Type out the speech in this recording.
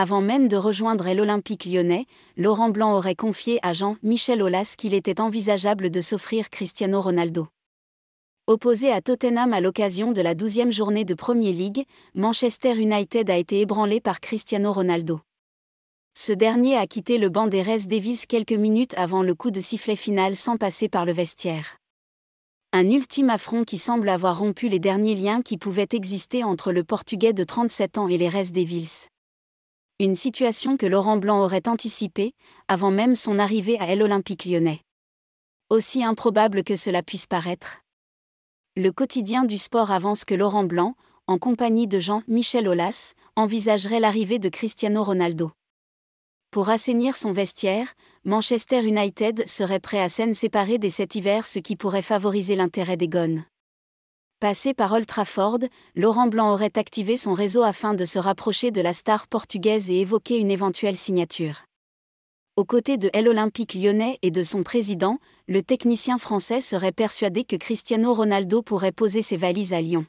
Avant même de rejoindre l'Olympique lyonnais, Laurent Blanc aurait confié à Jean-Michel Aulas qu'il était envisageable de s'offrir Cristiano Ronaldo. Opposé à Tottenham à l'occasion de la douzième journée de Premier League, Manchester United a été ébranlé par Cristiano Ronaldo. Ce dernier a quitté le banc des Res Devils quelques minutes avant le coup de sifflet final sans passer par le vestiaire. Un ultime affront qui semble avoir rompu les derniers liens qui pouvaient exister entre le Portugais de 37 ans et les Res Devils une situation que Laurent Blanc aurait anticipée, avant même son arrivée à l'Olympique lyonnais. Aussi improbable que cela puisse paraître. Le quotidien du sport avance que Laurent Blanc, en compagnie de Jean-Michel Aulas, envisagerait l'arrivée de Cristiano Ronaldo. Pour assainir son vestiaire, Manchester United serait prêt à scène séparée dès cet hiver, ce qui pourrait favoriser l'intérêt des Gones. Passé par Old Trafford, Laurent Blanc aurait activé son réseau afin de se rapprocher de la star portugaise et évoquer une éventuelle signature. Aux côtés de l'Olympique lyonnais et de son président, le technicien français serait persuadé que Cristiano Ronaldo pourrait poser ses valises à Lyon.